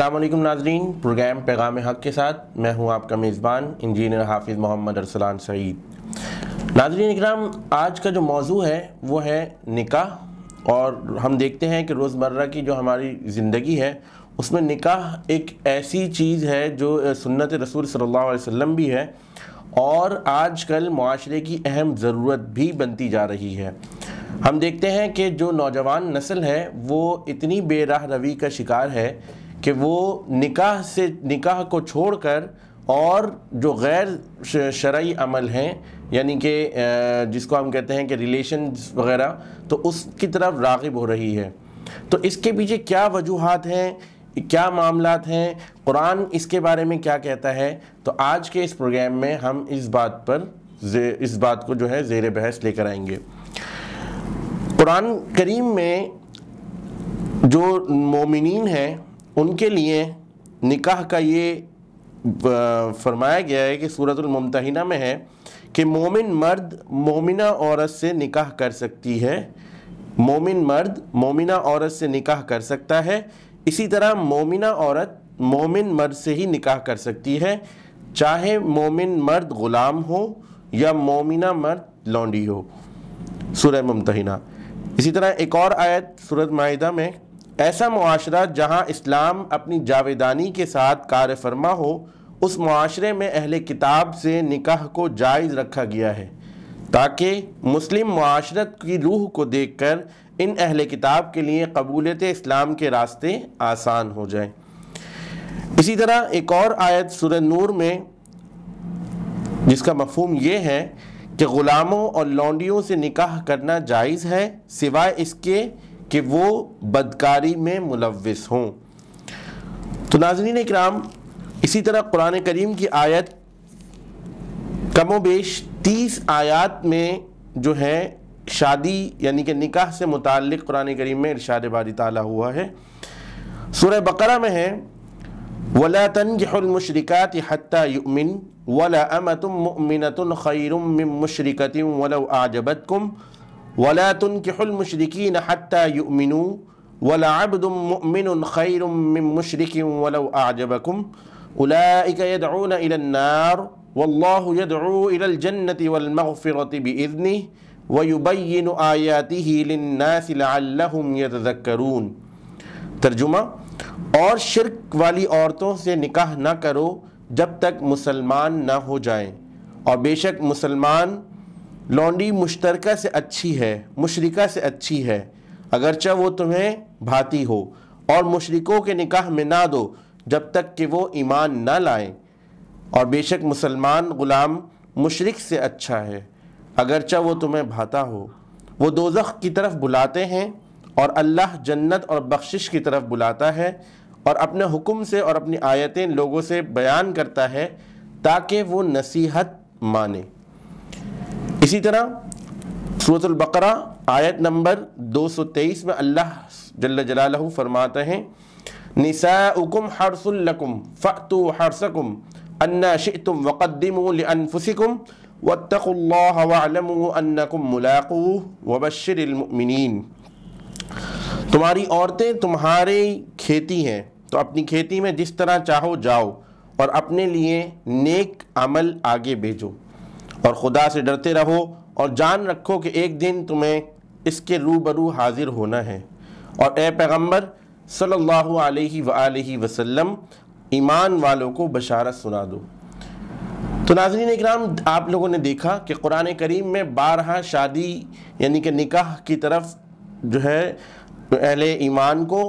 असलम नाजरीन प्रोग्राम पैगाम हक़ के साथ मैं हूं आपका मेज़बान इंजीनियर हाफिज़ मोहम्मद अरसलान सईद नाजरीन इकराम आज का जो मौजू है वो है निकाह और हम देखते हैं कि रोज़मर्रा की जो हमारी ज़िंदगी है उसमें निकाह एक ऐसी चीज़ है जो सुन्नत रसूल सल्लल्लाहु अलैहि वसल्लम भी है और आजकल माशरे की अहम ज़रूरत भी बनती जा रही है हम देखते हैं कि जो नौजवान नस्ल है वो इतनी बेराह रवी का शिकार है कि वो निकाह से निकाह को छोड़कर और जो गैर शरय अमल हैं यानी कि जिसको हम कहते हैं कि रिलेशन वगैरह तो उसकी तरफ रागब हो रही है तो इसके पीछे क्या वजूहत हैं क्या मामला हैं कुरान इसके बारे में क्या कहता है तो आज के इस प्रोग्राम में हम इस बात पर इस बात को जो है जेर बहस लेकर आएंगे कुरान करीम में जो मोमिन हैं उनके लिए निकाह का ये फरमाया गया है कि सूरतमतना में है कि मोमिन मर्द मोमिना औरत से निकाह कर सकती है मोमिन मर्द मोमिना औरत से निकाह कर सकता है इसी तरह मोमिना औरत मोमिन मर्द से ही निकाह कर सकती है चाहे मोमिन मर्द ग़ुलाम हो या मोमिना मर्द लौंडी हो सूरह मुमतहिना इसी तरह एक और आयत सूरत माहिदा में ऐसा माशरा जहाँ इस्लाम अपनी जावेदानी के साथ कार फरमा हो उस माशरे में अहल किताब से निकाह को जायज़ रखा गया है ताकि मुस्लिम माशरत की रूह को देख कर इन अहल किताब के लिए कबूलत इस्लाम के रास्ते आसान हो जाए इसी तरह एक और आयत सुर नूर में जिसका मफहम यह है कि ग़ुलामों और लौंडियों से निकाह करना जायज़ है सिवाय इसके कि वो बदकारी में मुलविस हों तो नाजरीन कराम इसी तरह कुरान करीम की आयत कमो बेश तीस आयात में जो है शादी यानी कि निकाह से मुतक़ कुरान करीम में इर्शाद बारी ताला हुआ है सुरह बकरा में है वला तनजमशरिकात हती युमिन वला अमतुम मिनतन खैरम मशरकतिम वला आजबत कुम वलातन किल मशरकिन हती युमिनू वलाबदमिन खैरमिन मशरकिम वल आजबकुम उलाइकदून इलन्नार वल्लादूलजन्नति वलमफ़िरति बज़नी वयुबैन आयाति हिलनासम यतकरून तर्जुमा और शिरक वाली औरतों से निकाह ना करो जब तक मुसलमान ना हो जाएं और बेशक मुसलमान लौंडी मुश्तरका से अच्छी है मुशरिका से अच्छी है अगरचा वो तुम्हें भाती हो और मुशरिकों के निकाह में ना दो जब तक कि वो ईमान ना लाएं और बेशक मुसलमान ग़ुलाम मुशरक से अच्छा है अगरचा वो तुम्हें भाता हो वो दोजख की तरफ बुलाते हैं और अल्लाह जन्नत और बख्शिश की तरफ बुलाता है और अपने हुक्म से और अपनी आयतें लोगों से बयान करता है ताकि वो नसीहत माने इसी तरह सूरत बकरा आयत नंबर 223 में अल्लाह जल्ल जलालहू फरमाते हैं निसाउकुम हर्सुल्लकुम फ़तु हर्सकुम अन्ना शितुम वक़द्दिमु वक़द्दिमुलअनफुसिकुम वत्तकुल्लाह वअलमु अन्नकुम मुलाकू वबशिरिल मुमिनीन तुम्हारी औरतें तुम्हारे खेती हैं तो अपनी खेती में जिस तरह चाहो जाओ और अपने लिए नेक अमल आगे भेजो और ख़ुदा से डरते रहो और जान रखो कि एक दिन तुम्हें इसके रूबरू हाजिर होना है और ए पैगम्बर सल्लल्लाहु अलैहि वसल्लम ईमान वालों को बशारत सुना दो तो नाजरीन इकराम आप लोगों ने देखा कि कुरान करीम में बारहा शादी यानी कि निकाह की तरफ जो है अहले ईमान को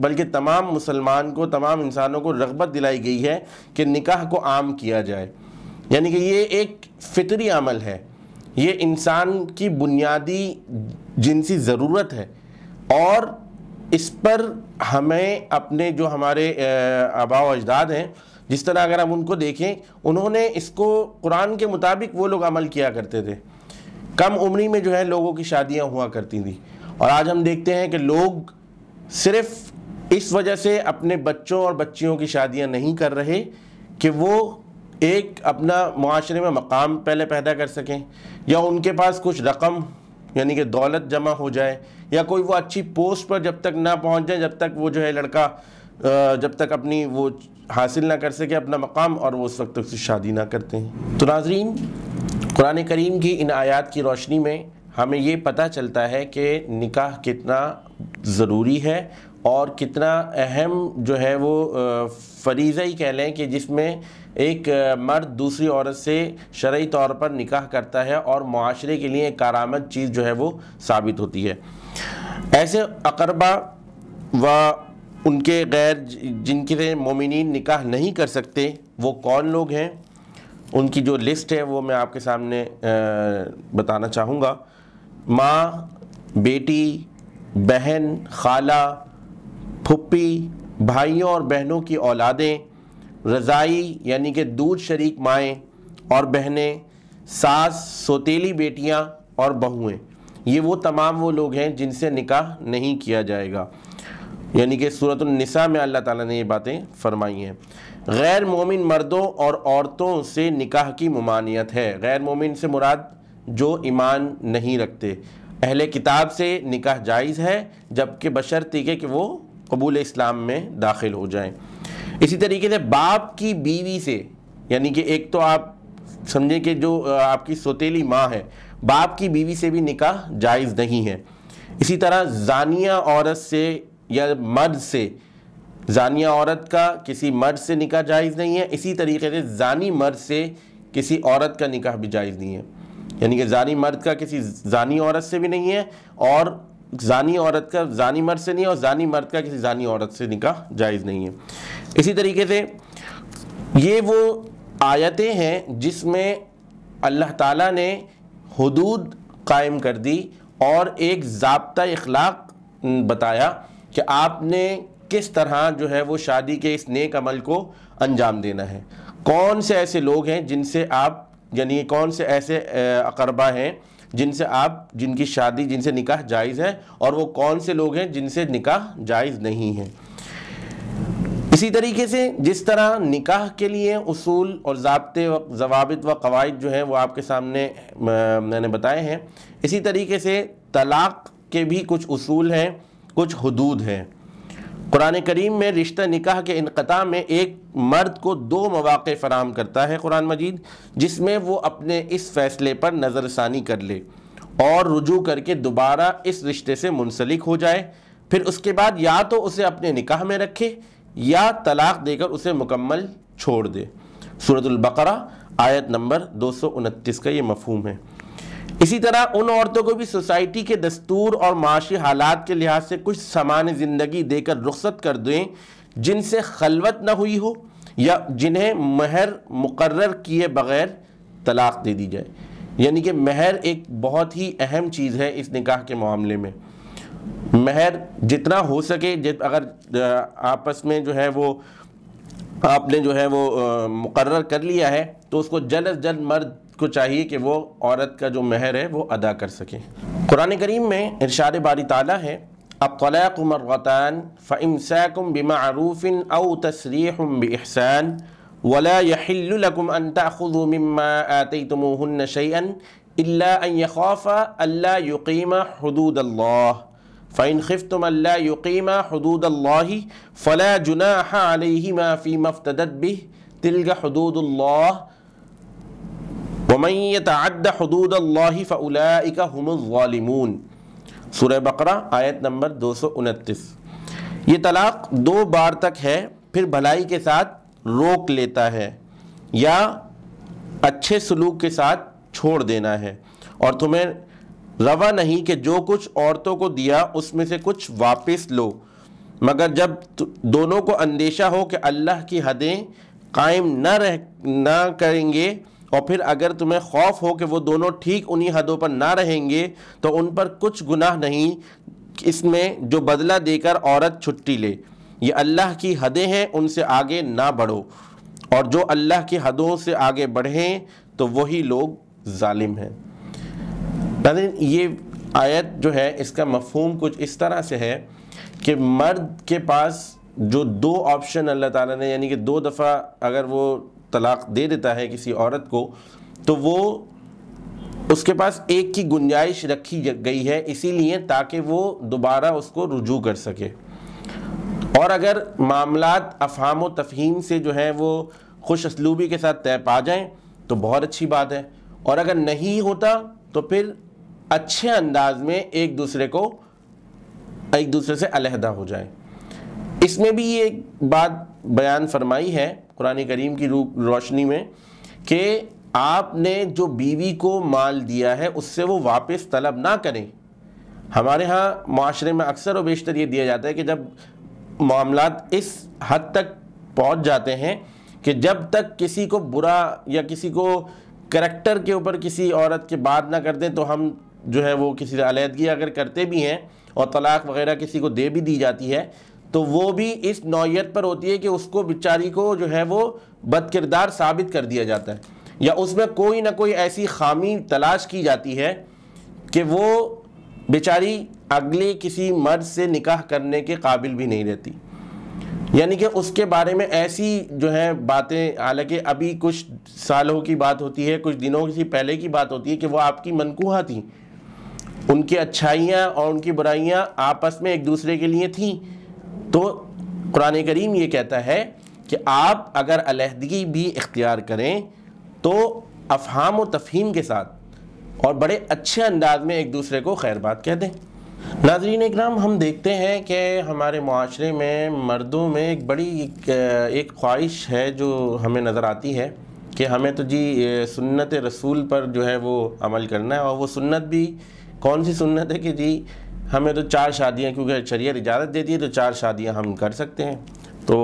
बल्कि तमाम मुसलमान को तमाम इंसानों को रगबत दिलाई गई है कि निकाह को आम किया जाए यानी कि ये एक फितरी अमल है ये इंसान की बुनियादी जिनसी ज़रूरत है और इस पर हमें अपने जो हमारे आबा अजदाद हैं जिस तरह अगर हम उनको देखें उन्होंने इसको कुरान के मुताबिक वो लोग अमल किया करते थे कम उम्री में जो है लोगों की शादियां हुआ करती थी और आज हम देखते हैं कि लोग सिर्फ इस वजह से अपने बच्चों और बच्चियों की शादियां नहीं कर रहे कि वो एक अपना माशरे में मकाम पहले पैदा कर सकें या उनके पास कुछ रकम यानी कि दौलत जमा हो जाए या कोई वो अच्छी पोस्ट पर जब तक ना पहुंच जाए जब तक वो जो है लड़का जब तक अपनी वो हासिल ना कर सके अपना मकाम और वो उस वक्त उससे शादी ना करते हैं तो नाजरीन कुरान करीम की इन आयात की रोशनी में हमें ये पता चलता है कि निकाह कितना ज़रूरी है और कितना अहम जो है वो फरीज़ा ही कह लें कि जिसमें एक मर्द दूसरी औरत से शरयी तौर पर निकाह करता है और माशरे के लिए एक कारामद चीज़ जो है वो साबित होती है ऐसे अकरबा व उनके गैर जिनके मोमिन निकाह नहीं कर सकते वो कौन लोग हैं उनकी जो लिस्ट है वो मैं आपके सामने बताना चाहूँगा माँ बेटी बहन खाला फुप्पी भाइयों और बहनों की औलादें रज़ाई यानी कि दूध शरीक माएँ और बहनें सास सोतीली बेटियाँ और बहुएँ ये वो तमाम वो लोग हैं जिनसे निकाह नहीं किया जाएगा यानी कि सूरत निसा में अल्लाह ताला ने ये बातें फरमाई हैं गैर मोमिन मर्दों और औरतों से निकाह की ममानियत है गैर मोमिन से मुराद जो ईमान नहीं रखते अहले किताब से निकाह जायज़ है जबकि बशर्ती के कि वो कबूल इस्लाम में दाखिल हो जाएं इसी तरीके से बाप की बीवी से यानी कि एक तो आप समझें कि जो आपकी सोतीली माँ है बाप की बीवी से भी निकाह जायज़ नहीं है इसी तरह जानिया औरत से या मर्द से जानिया औरत का किसी मर्द से निकाह जायज़ नहीं है इसी तरीके से जानी मर्द से किसी औरत का निकाह भी जायज़ नहीं है यानी कि जानी मर्द का किसी जानी औरत से भी नहीं है और जानी औरत का जानी मर्द से नहीं और जानी मर्द का किसी जानी औरत से निकाह जायज़ नहीं है इसी तरीके से ये वो आयतें हैं जिसमें अल्लाह ताला ने हदूद कायम कर दी और एक जबता इखलाक बताया कि आपने किस तरह जो है वो शादी के इस नेक अमल को अंजाम देना है कौन से ऐसे लोग हैं जिनसे आप यानी कौन से ऐसे अकरबा हैं जिनसे आप जिनकी शादी जिनसे निकाह जायज़ है और वो कौन से लोग हैं जिनसे निकाह जायज़ नहीं है इसी तरीके से जिस तरह निकाह के लिए उसूल और जबते व जवाबित व कवायद जो हैं वो आपके सामने मैंने बताए हैं इसी तरीके से तलाक़ के भी कुछ उसूल हैं कुछ हदूद हैं कुरान करीम में रिश्ता निकाह के इनकता में एक मर्द को दो मौाक़ फ़राम करता है कुरान मजीद जिसमें वो अपने इस फ़ैसले पर नज़रसानी कर ले और रुजू करके दोबारा इस रिश्ते से मुंसलिक हो जाए फिर उसके बाद या तो उसे अपने निकाह में रखे या तलाक़ देकर उसे मुकम्मल छोड़ दे सूरतुल्बकर आयत नंबर दो सौ उनतीस का ये मफहम है इसी तरह उन औरतों को भी सोसाइटी के दस्तूर और माशी हालात के लिहाज से कुछ सामान्य ज़िंदगी देकर रुख्सत कर दें जिनसे खलवत ना हुई हो या जिन्हें महर मुकर किए बगैर तलाक़ दे दी जाए यानी कि महर एक बहुत ही अहम चीज़ है इस निकाह के मामले में महर जितना हो सके अगर आपस में जो है वो आपने जो है वो मुकर्र कर लिया है तो उसको जल्द अज जल्द मर्द को चाहिए कि वो औरत का जो महर है वो अदा कर सके कुरान करीम में इरशाद बारी ताला है अबलाकुमरतान फ़मसकुम बिमारूफ़िन अव तसरीम बहसान वला यहिल्लकुम अनताखुदुम्मा आती तुमहन शैन अल्लाफ़ा अल्ला यकीम फ़ैन ख़िफ तुम अल्लाम हदूदल्ला फ़ला जुना अलही माफ़ी मफ्तदत बिह तिलग वमैतद हदूद फ़लामून सुर बकर आयत नंबर दो सौ उनतीस ये तलाक़ दो बार तक है फिर भलाई के साथ रोक लेता है या अच्छे सलूक के साथ छोड़ देना है और तुम्हें रवा नहीं कि जो कुछ औरतों को दिया उसमें से कुछ वापस लो मगर जब दोनों को अंदेशा हो कि अल्लाह की हदें कायम न रह ना करेंगे और फिर अगर तुम्हें खौफ हो कि वो दोनों ठीक उन्हीं हदों पर ना रहेंगे तो उन पर कुछ गुनाह नहीं इसमें जो बदला देकर औरत छुट्टी ले ये अल्लाह की हदें हैं उनसे आगे ना बढ़ो और जो अल्लाह की हदों से आगे बढ़ें तो वही लोग ालिम हैं ये आयत जो है इसका मफहम कुछ इस तरह से है कि मर्द के पास जो दो ऑप्शन अल्लाह ताला ने यानी कि दो दफ़ा अगर वो तलाक़ दे देता है किसी औरत को तो वो उसके पास एक की गुंजाइश रखी गई है इसीलिए ताकि वो दोबारा उसको रुजू कर सके और अगर मामला अफहम व तफहीम से जो है वो खुश असलूबी के साथ तय पा जाएँ तो बहुत अच्छी बात है और अगर नहीं होता तो फिर अच्छे अंदाज में एक दूसरे को एक दूसरे से अलहदा हो जाए इसमें भी ये बात बयान फरमाई है कुरान करीम की रूप रोशनी में कि आपने जो बीवी को माल दिया है उससे वो वापस तलब ना करें हमारे यहाँ माशरे में अक्सर और बेशतर ये दिया जाता है कि जब मामला इस हद तक पहुँच जाते हैं कि जब तक किसी को बुरा या किसी को करैक्टर के ऊपर किसी औरत के बात ना कर दें तो हम जो है वो किसी से अलीहदगी अगर करते भी हैं और तलाक वगैरह किसी को दे भी दी जाती है तो वो भी इस नौीयत पर होती है कि उसको बेचारी को जो है वो बद किरदार साबित कर दिया जाता है या उसमें कोई ना कोई ऐसी खामी तलाश की जाती है कि वो बेचारी अगले किसी मर्द से निकाह करने के काबिल भी नहीं रहती यानी कि उसके बारे में ऐसी जो है बातें हालांकि अभी कुछ सालों की बात होती है कुछ दिनों से पहले की बात होती है कि वो आपकी मनकूहा थी उनकी अच्छाइयाँ और उनकी बुराइयाँ आपस में एक दूसरे के लिए थीं तो कुरान करीम ये कहता है कि आप अगर अलहदगी भी इख्तियार करें तो अफहम व तफहीम के साथ और बड़े अच्छे अंदाज में एक दूसरे को खैर बात कह दें नाजरीन इक्राम हम देखते हैं कि हमारे माशरे में मर्दों में एक बड़ी एक, एक ख्वाहिश है जो हमें नज़र आती है कि हमें तो जी सुन्नत रसूल पर जो है वो अमल करना है और वो सुन्नत भी कौन सी सुन्नत है कि जी हमें तो चार शादियाँ क्योंकि शरीयत इजाज़त देती है तो चार शादियाँ हम कर सकते हैं तो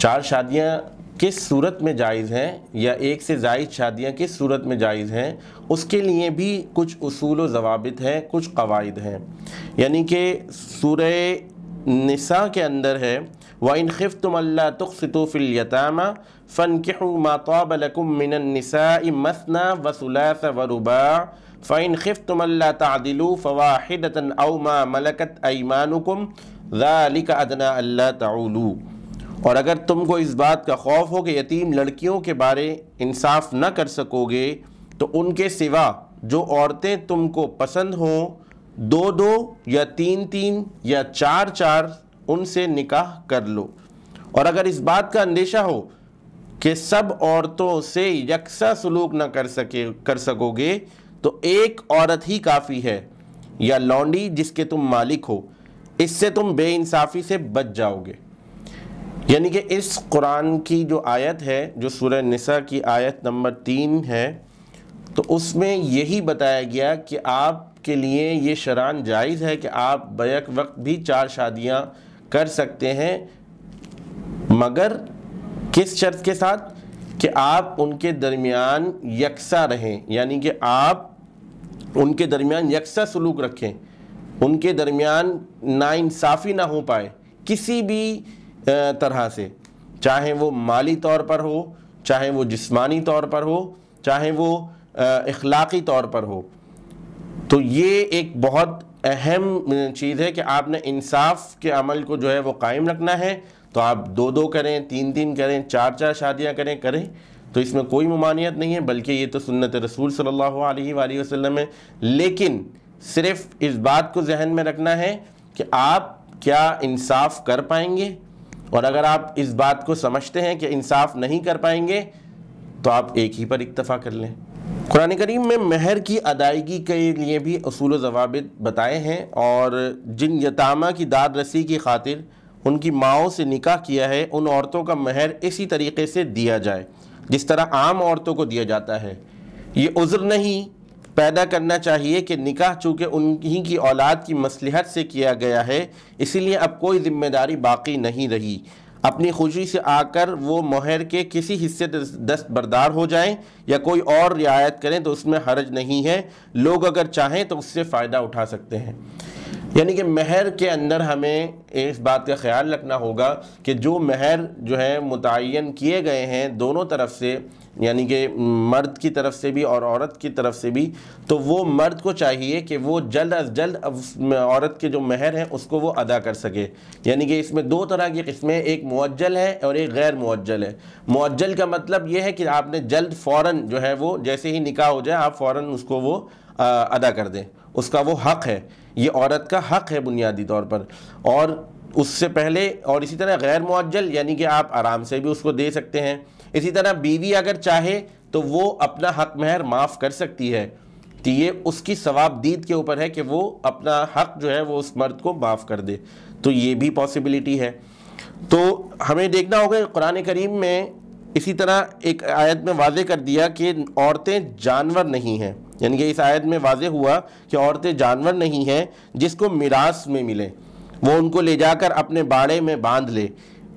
चार शादियाँ किस सूरत में जायज़ हैं या एक से जायद शादियाँ किस सूरत में जायज़ हैं उसके लिए भी कुछ असूल जवाबित हैं कुछ कवायद हैं यानी कि सूर निसा के अंदर है व इन खिफ तुम अल्ला तुखसितफ़िलयतामा फ़न के मातबलकुमिनसा मसना वसुलस वरुबा फ़ैन खिफ तुमल्ला तदिलू फ़वाहिदतन अवमा मलकत ऐमानुकुम अदना तलू और अगर तुमको इस बात का खौफ हो कि यतीम लड़कियों के बारे इंसाफ न कर सकोगे तो उनके सिवा जो औरतें तुमको पसंद हों दो दो या तीन तीन या चार चार उनसे निकाह कर लो और अगर इस बात का अंदेशा हो कि सब औरतों से यकसा सलूक न कर सके कर सकोगे तो एक औरत ही काफ़ी है या लौंडी जिसके तुम मालिक हो इससे तुम बेइंसाफ़ी से बच जाओगे यानी कि इस कुरान की जो आयत है जो सूर्य निसा की आयत नंबर तीन है तो उसमें यही बताया गया कि आपके लिए ये शरान जायज़ है कि आप बैक वक्त भी चार शादियाँ कर सकते हैं मगर किस शर्त के साथ कि आप उनके दरमियान यकसा रहें यानी कि आप उनके दरमियान यकसा सलूक रखें उनके दरमियान नाइंसाफ़ी ना हो पाए किसी भी तरह से चाहे वो माली तौर पर हो चाहे वो जिस्मानी तौर पर हो चाहे वो इखलाक़ी तौर पर हो तो ये एक बहुत अहम चीज़ है कि आपने इंसाफ के अमल को जो है वो कायम रखना है तो आप दो दो करें तीन तीन करें चार चार शादियां करें करें तो इसमें कोई ममानियत नहीं है बल्कि ये तो सुन्नत रसूल सल्लल्लाहु अलैहि वसल्लम है लेकिन सिर्फ इस बात को जहन में रखना है कि आप क्या इंसाफ कर पाएंगे और अगर आप इस बात को समझते हैं कि इंसाफ नहीं कर पाएंगे तो आप एक ही पर इक्तफ़ा कर लें कुरान करीम में महर की अदायगी के लिए भी असूल जवाब बताए हैं और जिन यतामा की दाद रसी की खातिर उनकी माओ से निकाह किया है उन औरतों का महर इसी तरीके से दिया जाए जिस तरह आम औरतों को दिया जाता है ये उज़्र नहीं पैदा करना चाहिए कि निकाह चूँकि उन्हीं की औलाद की मसलहत से किया गया है इसीलिए अब कोई ज़िम्मेदारी बाकी नहीं रही अपनी खुशी से आकर वो मोहर के किसी हिस्से दस्तबरदार हो जाएं या कोई और रियायत करें तो उसमें हर्ज नहीं है लोग अगर चाहें तो उससे फ़ायदा उठा सकते हैं यानी कि महर के अंदर हमें इस बात का ख्याल रखना होगा कि जो महर जो है मुतन किए गए हैं दोनों तरफ से यानी कि मर्द की तरफ से भी और औरत की तरफ से भी तो वो मर्द को चाहिए कि वो जल्द अज जल्द औरत के जो महर हैं उसको वो अदा कर सके यानी कि इसमें दो तरह की किस्में एक मुअज्जल है और एक गैर मुअज्जल है मुअज्जल का मतलब ये है कि आपने जल्द फ़ौर जो है वो जैसे ही निकाह हो जाए आप फ़ौर उसको वो अदा कर दें उसका वो हक़ है ये औरत का हक़ है बुनियादी तौर पर और उससे पहले और इसी तरह गैर मुआजल यानी कि आप आराम से भी उसको दे सकते हैं इसी तरह बीवी अगर चाहे तो वो अपना हक महर माफ़ कर सकती है तो ये उसकी सवाबदीद के ऊपर है कि वो अपना हक जो है वो उस मर्द को माफ़ कर दे तो ये भी पॉसिबिलिटी है तो हमें देखना होगा कुरान करीम में इसी तरह एक आयत में वाजे कर दिया कि औरतें जानवर नहीं हैं यानी कि इस आयत में वाज हुआ कि औरतें जानवर नहीं हैं जिसको मिरास में मिले वो उनको ले जाकर अपने बाड़े में बांध ले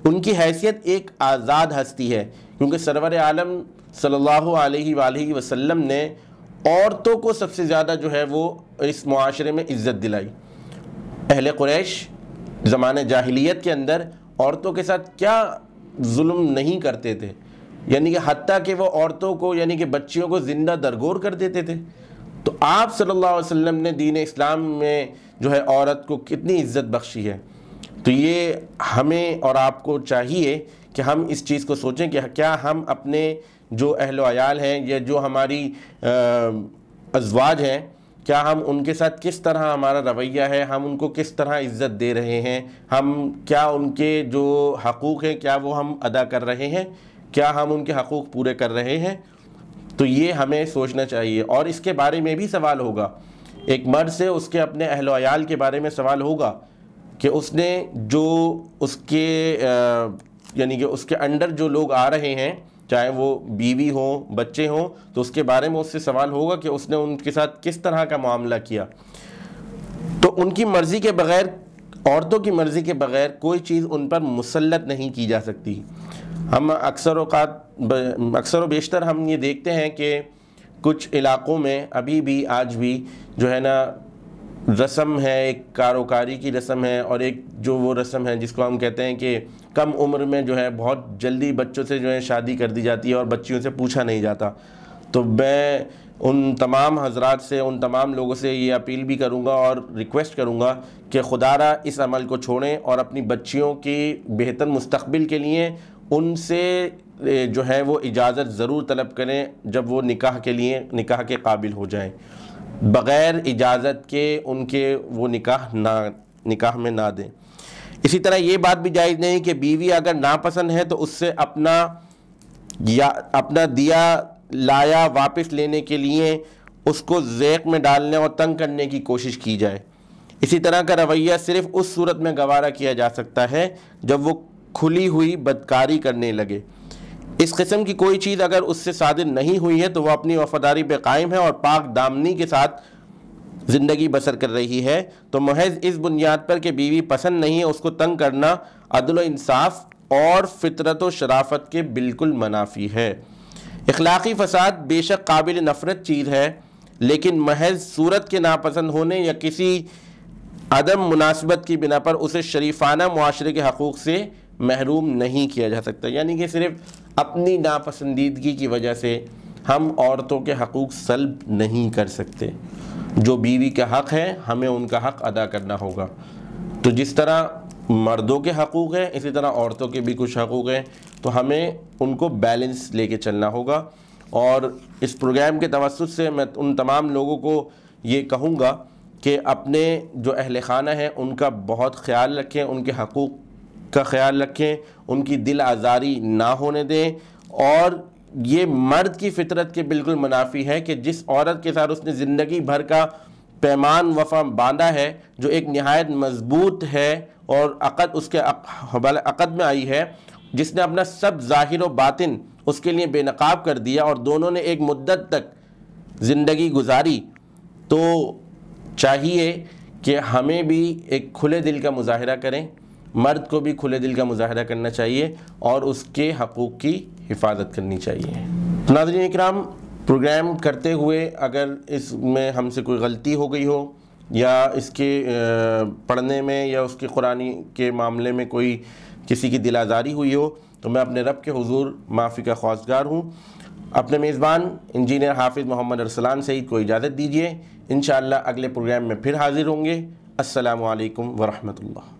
उनकी हैसियत एक आज़ाद हस्ती है क्योंकि सरवर आलम सल्लल्लाहु अलैहि वसल्लम ने औरतों को सबसे ज़्यादा जो है वो इस माशरे में इज़्ज़त दिलाई अहल क्रैश ज़मान जाहिलियत के अंदर औरतों के साथ क्या जुल्म नहीं करते थे यानी कि हती कि वो औरतों को यानी कि बच्चियों को ज़िंदा दरगोर कर देते थे तो आप सल्ला अलैहि ने दीन इस्लाम में जो है औरत को कितनी इज्जत बख्शी है तो ये हमें और आपको चाहिए कि हम इस चीज़ को सोचें कि क्या हम अपने जो अहल हैं या जो हमारी अजवाज हैं क्या हम उनके साथ किस तरह हमारा रवैया है हम उनको किस तरह इज़्ज़त दे रहे हैं हम क्या उनके जो हकूक़ हैं क्या वो हम अदा कर रहे हैं क्या हम उनके हकूक़ पूरे कर रहे हैं तो ये हमें सोचना चाहिए और इसके बारे में भी सवाल होगा एक मर्द से उसके अपने अहलोयाल के बारे में सवाल होगा कि उसने जो उसके यानी कि उसके अंडर जो लोग आ रहे हैं चाहे वो बीवी हो बच्चे हों तो उसके बारे में उससे सवाल होगा कि उसने उनके साथ किस तरह का मामला किया तो उनकी मर्ज़ी के बग़ैर औरतों की मर्ज़ी के बग़ैर कोई चीज़ उन पर मुसलत नहीं की जा सकती हम अक्सर अवत अक्सर व बेशतर हम ये देखते हैं कि कुछ इलाक़ों में अभी भी आज भी जो है ना रस्म है एक कारोकारी की रस्म है और एक जो वो रस्म है जिसको हम कहते हैं कि कम उम्र में जो है बहुत जल्दी बच्चों से जो है शादी कर दी जाती है और बच्चियों से पूछा नहीं जाता तो मैं उन तमाम हजरात से उन तमाम लोगों से ये अपील भी करूँगा और रिक्वेस्ट करूँगा कि खुदारा इस अमल को छोड़ें और अपनी बच्चियों की बेहतर मुस्तबिल के लिए उनसे जो है वो इजाज़त ज़रूर तलब करें जब वो निकाह के लिए निकाह के काबिल हो जाएं बग़ैर इजाज़त के उनके वो निकाह ना निकाह में ना दें इसी तरह ये बात भी जायज़ नहीं कि बीवी अगर नापसंद है तो उससे अपना या अपना दिया लाया वापस लेने के लिए उसको जैक में डालने और तंग करने की कोशिश की जाए इसी तरह का रवैया सिर्फ़ उस सूरत में गवारा किया जा सकता है जब वो खुली हुई बदकारी करने लगे इस किस्म की कोई चीज़ अगर उससे सादिर नहीं हुई है तो वह अपनी वफादारी पर कायम है और पाक दामनी के साथ ज़िंदगी बसर कर रही है तो महज इस बुनियाद पर कि बीवी पसंद नहीं है उसको तंग करना अदल इंसाफ और फितरत व शराफत के बिल्कुल मुनाफी है अखलाक़ी फसाद बेशक काबिल नफरत चीज़ है लेकिन महज सूरत के नापसंद होने या किसी अदम मुनासबत की बिना पर उसे शरीफाना माशरे के हकूक़ से महरूम नहीं किया जा सकता यानी कि सिर्फ अपनी नापसंदीदगी की वजह से हम औरतों के हकूक़ सल्ब नहीं कर सकते जो बीवी का हक़ है हमें उनका हक़ अदा करना होगा तो जिस तरह मर्दों के हकूक़ हैं इसी तरह औरतों के भी कुछ हकूक़ हैं तो हमें उनको बैलेंस लेके चलना होगा और इस प्रोग्राम के तवसत से मैं उन तमाम लोगों को ये कहूँगा कि अपने जो अहल खाना हैं उनका बहुत ख्याल रखें उनके हकूक़ का ख्याल रखें उनकी दिल आज़ारी ना होने दें और ये मर्द की फितरत के बिल्कुल मुनाफी है कि जिस औरत के साथ उसने ज़िंदगी भर का पैमान वफा बांधा है जो एक नहायत मजबूत है और अक़द उसके अक़द में आई है जिसने अपना सब ज़ाहिर व बातिन उसके लिए बेनकाब कर दिया और दोनों ने एक मुद्दत तक ज़िंदगी गुजारी तो चाहिए कि हमें भी एक खुले दिल का मुजाहरा करें मर्द को भी खुले दिल का मुजाहरा करना चाहिए और उसके हकूक़ की हिफाजत करनी चाहिए नाजरीन इक्राम प्रोग्राम करते हुए अगर इसमें हमसे कोई गलती हो गई हो या इसके पढ़ने में या उसके कुरानी के मामले में कोई किसी की दिल आज़ारी हुई हो तो मैं अपने रब के हजूर माफ़ी का ख्वासगार हूँ अपने मेज़बान इंजीनियर हाफिज़ मोहम्मद अरसलान सईद को इजाज़त दीजिए इन अगले प्रोग्राम में फिर हाज़िर होंगे असलकम वरहमल